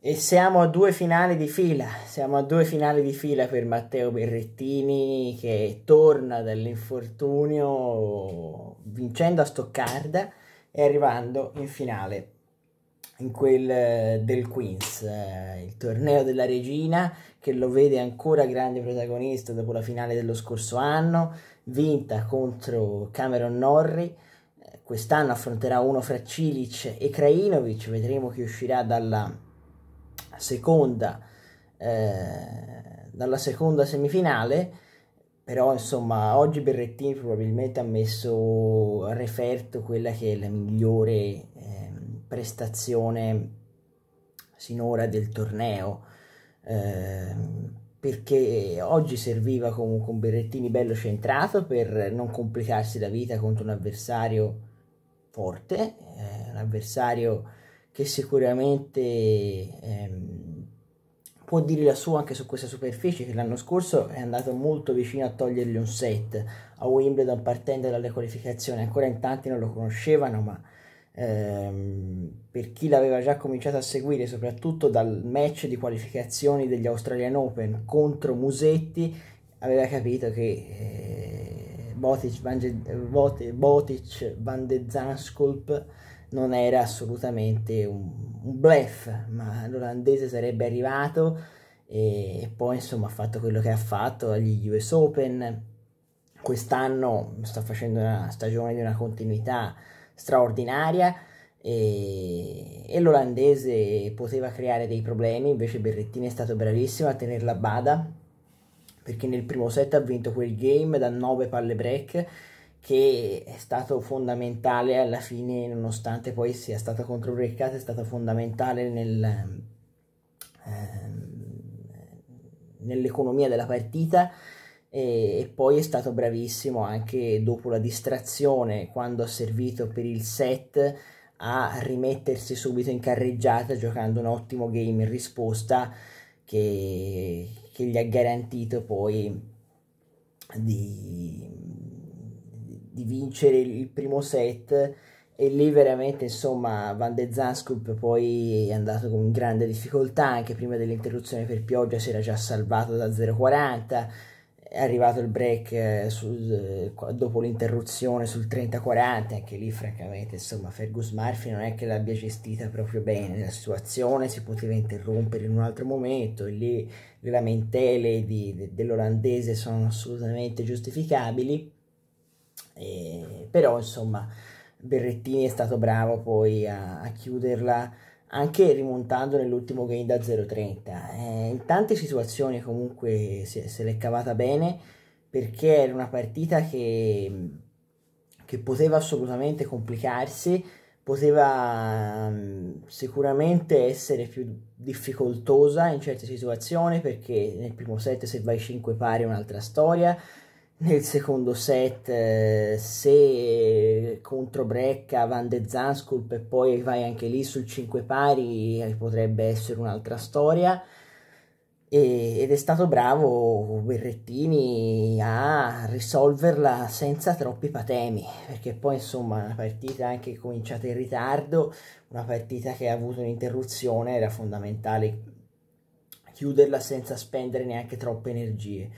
E siamo a due finali di fila, siamo a due finali di fila per Matteo Berrettini che torna dall'infortunio vincendo a Stoccarda e arrivando in finale in quel eh, del Queens, eh, il torneo della regina che lo vede ancora grande protagonista dopo la finale dello scorso anno, vinta contro Cameron Norrie eh, quest'anno affronterà uno fra Cilic e Krajinovic, vedremo chi uscirà dalla seconda, eh, dalla seconda semifinale, però insomma oggi Berrettini probabilmente ha messo a referto quella che è la migliore eh, prestazione sinora del torneo. Eh, perché oggi serviva comunque un Berrettini bello centrato per non complicarsi la vita contro un avversario forte, eh, un avversario che sicuramente ehm, può dire la sua anche su questa superficie che l'anno scorso è andato molto vicino a togliergli un set a Wimbledon partendo dalle qualificazioni, ancora in tanti non lo conoscevano ma ehm, per chi l'aveva già cominciato a seguire soprattutto dal match di qualificazioni degli Australian Open contro Musetti aveva capito che eh, Botic, Van, Botic, Van de Zanskulp non era assolutamente un, un blef, ma l'olandese sarebbe arrivato e, e poi insomma ha fatto quello che ha fatto agli US Open, quest'anno sta facendo una stagione di una continuità straordinaria e, e, l'olandese poteva creare dei problemi, invece Berrettini è stato bravissimo a tenerla a bada perché nel primo set ha vinto quel game da 9 palle break che è stato fondamentale alla fine, nonostante poi sia stata controvericata, è stata fondamentale nel, ehm, nell'economia della partita e, e, poi è stato bravissimo anche dopo la distrazione, quando ha servito per il set, a rimettersi subito in carreggiata giocando un ottimo game in risposta che, che gli ha garantito poi di di vincere il primo set e lì veramente insomma Van de Zanskup poi è andato con grande difficoltà anche prima dell'interruzione per pioggia si era già salvato da 0-40 è arrivato il break eh, sul, eh, dopo l'interruzione sul 30-40, anche lì francamente insomma Fergus Murphy non è che l'abbia gestita proprio bene la situazione, si poteva interrompere in un altro momento e lì le lamentele di, de, dell'olandese sono assolutamente giustificabili e, eh, però insomma Berrettini è stato bravo poi a, a chiuderla anche rimontando nell'ultimo game da 0-30. Eh, in tante situazioni comunque se, se l'è cavata bene perché era una partita che, che poteva assolutamente complicarsi, poteva um, sicuramente essere più difficoltosa in certe situazioni perché nel primo set se vai 5 pari è un'altra storia, nel secondo set eh, se contro Brecca Van de Zanskulp e poi vai anche lì sul 5 pari eh, potrebbe essere un'altra storia e, ed è stato bravo Berrettini a risolverla senza troppi patemi perché poi insomma una partita anche cominciata in ritardo una partita che ha avuto un'interruzione era fondamentale chiuderla senza spendere neanche troppe energie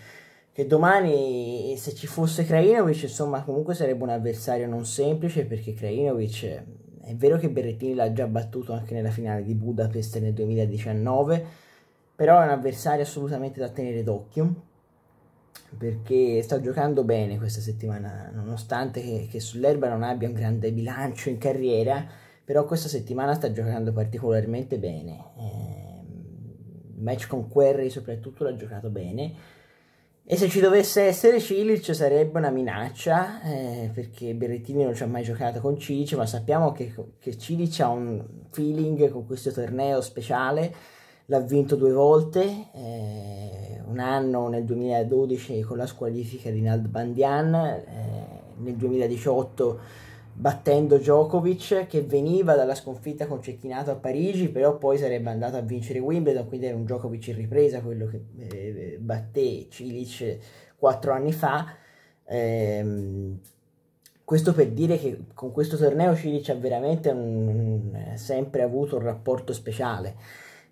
che domani se ci fosse Krajinovic insomma comunque sarebbe un avversario non semplice perché Krajinovic eh, è vero che Berrettini l'ha già battuto anche nella finale di Budapest nel 2019 però è un avversario assolutamente da tenere d'occhio perché sta giocando bene questa settimana nonostante che, che sull'erba non abbia un grande bilancio in carriera però questa settimana sta giocando particolarmente bene eh, il match con Querry soprattutto l'ha giocato bene e se ci dovesse essere Cilic sarebbe una minaccia, eh, perché Berrettini non ci ha mai giocato con Cilic, ma sappiamo che, che Cilic ha un feeling con questo torneo speciale, l'ha vinto due volte, eh, un anno nel 2012 con la squalifica di Nald Bandian, eh, nel 2018 battendo Djokovic che veniva dalla sconfitta con Cecchinato a Parigi, però poi sarebbe andato a vincere Wimbledon, quindi era un Djokovic in ripresa, quello che eh, batté Cilic quattro anni fa. Eh, questo per dire che con questo torneo Cilic ha veramente un, un, sempre avuto un rapporto speciale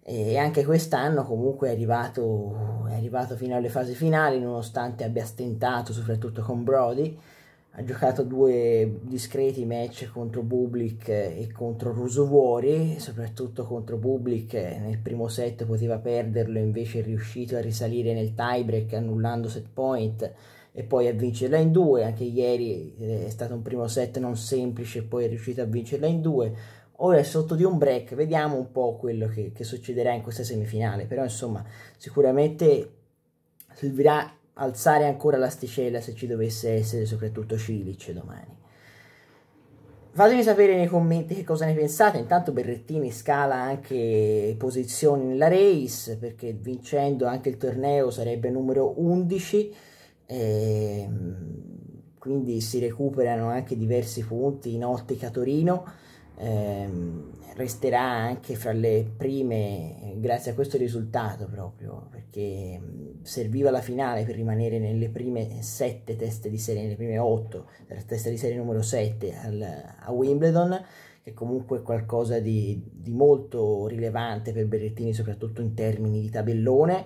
e anche quest'anno comunque è arrivato, è arrivato fino alle fasi finali nonostante abbia stentato soprattutto con Brody ha giocato due discreti match contro Bublik e contro Rusovuori, soprattutto contro Bublik eh, nel primo set poteva perderlo, invece è riuscito a risalire nel tiebreak annullando set point e poi a vincerla in due, anche ieri eh, è stato un primo set non semplice e poi è riuscito a vincerla in due, ora è sotto di un break, vediamo un po' quello che, che succederà in questa semifinale, però insomma sicuramente servirà alzare ancora l'asticella se ci dovesse essere soprattutto Cilic domani. Fatemi sapere nei commenti che cosa ne pensate, intanto Berrettini scala anche posizioni nella race perché vincendo anche il torneo sarebbe numero 11, ehm, quindi si recuperano anche diversi punti in ottica Torino ehm, resterà anche fra le prime grazie a questo risultato proprio perché mm, serviva la finale per rimanere nelle prime sette teste di serie, nelle prime otto, della testa di serie numero 7 al, a Wimbledon che comunque è qualcosa di, di molto rilevante per Berrettini soprattutto in termini di tabellone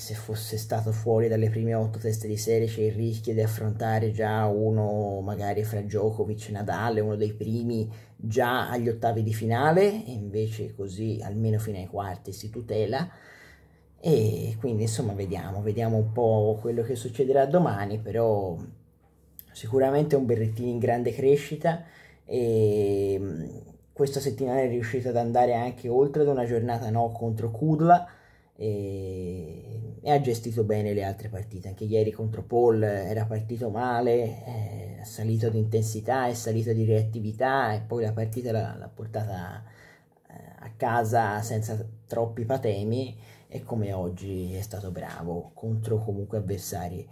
se fosse stato fuori dalle prime otto teste di serie c'è il rischio di affrontare già uno magari fra Djokovic e Nadal, uno dei primi già agli ottavi di finale, e invece così almeno fino ai quarti si tutela. E quindi insomma vediamo, vediamo un po' quello che succederà domani, però sicuramente un berrettino in grande crescita e questa settimana è riuscito ad andare anche oltre ad una giornata no contro Kudla e, e, ha gestito bene le altre partite. Anche ieri contro Paul era partito male, eh, è salito di intensità, è salito di reattività e poi la partita l'ha, l'ha portata eh, a casa senza troppi patemi e come oggi è stato bravo contro comunque avversari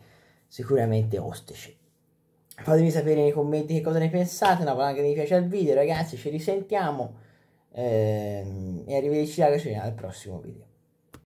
sicuramente ostici. Fatemi sapere nei commenti che cosa ne pensate, una palanca che mi piace al video, ragazzi, ci risentiamo ehm, e arrivederci ragazzi al prossimo video.